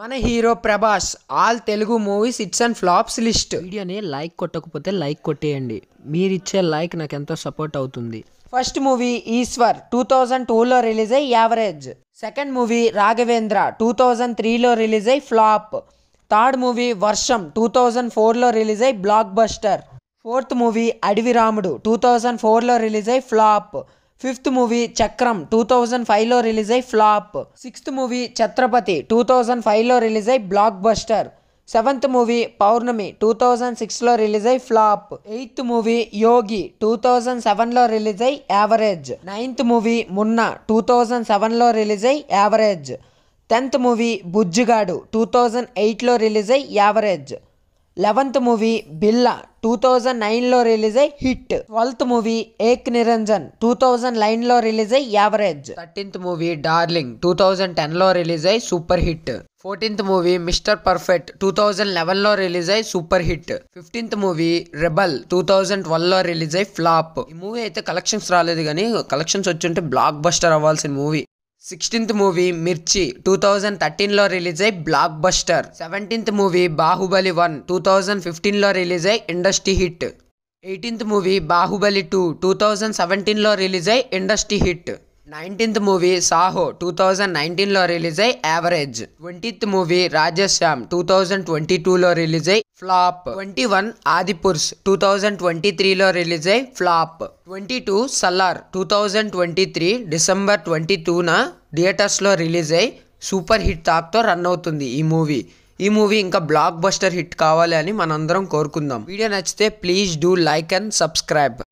మన hero Prabhas all Telugu movies hits and flops list వీడియోని like కొట్టకపోతే లైక్ కొట్టేయండి మీరు ఇచ్చే లైక్ నాకు ఎంతో సపోర్ట్ అవుతుంది first movie Eeshwar two thousand టూలో రిలీజ్ అయ్యి average second movie Raghavendra two thousand త్రీలో రిలీజ్ అయ్యి flop third movie Varsham two thousand ఫోర్లో రిలీజ్ అయ్యి blockbuster fourth movie Adavi Ramudu two thousand ఫోర్లో రిలీజ్ అయ్యి flop fifth movie Chakram two thousand ఫైవ్లో రిలీజ్ అయి flop sixth movie Chatrapathi two thousand ఫైవ్లో రిలీజ్ అయి blockbuster seventh movie Pournami two thousand సిక్స్లో release అయి flop eighth movie Yogi two thousand సెవెన్లో release అయి average ninth movie Munna two thousand సెవెన్లో రిలీజ్ అయి average tenth movie Bujjigadu two thousand ఎయిట్లో రిలీజ్ అయి average eleventh movie Billa two thousand నైన్లో రిలీజ్ అయ్యి hit twelfth movie Ek Niranjan two thousand నైన్లో రిలీజ్ అయ్యి average thirteenth movie Darling two thousand టెన్లో రిలీజ్ అయ్యి super hit fourteenth movie Mr Perfect two thousand లెవెన్లో release అయ్యి super hit fifteenth movie Rebel two thousand ట్వెల్వ్లో release అయ్యి flop ఈ movie అయితే కలెక్షన్స్ రాలేదు కానీ కలెక్షన్స్ వచ్చి ఉంటే బ్లాక్ బస్టర్ అవ్వాల్సిన movie sixteenth movie Mirchi two thousand థర్టీన్లో రిలీజ్ అయ్యి blockbuster seventeenth movie Baahubali one two thousand ఫిఫ్టీన్లో రిలీజ్ అయ్యి industry hit eighteenth movie Baahubali two two thousand సెవెంటీన్లో రిలీజ్ అయ్యి industry hit nineteenth movie Saaho two thousand నైన్టీన్లో రిలీజ్ అయ్యి average twentieth movie రాజశ్యామ్ two thousand twenty టూలో release అయ్యి flop twenty one Adipurush two thousand twenty త్రీలో release అయ్యి flop twenty two Salaar two thousand twenty three December twenty టూన థియేటర్స్లో release అయ్యి super hit టాక్తో run అవుతుంది ఈ మూవీ ఈ మూవీ ఇంకా బ్లాక్ బస్టర్ హిట్ కావాలి అని మనందరం కోరుకుందాం వీడియో నచ్చితే please do like and subscribe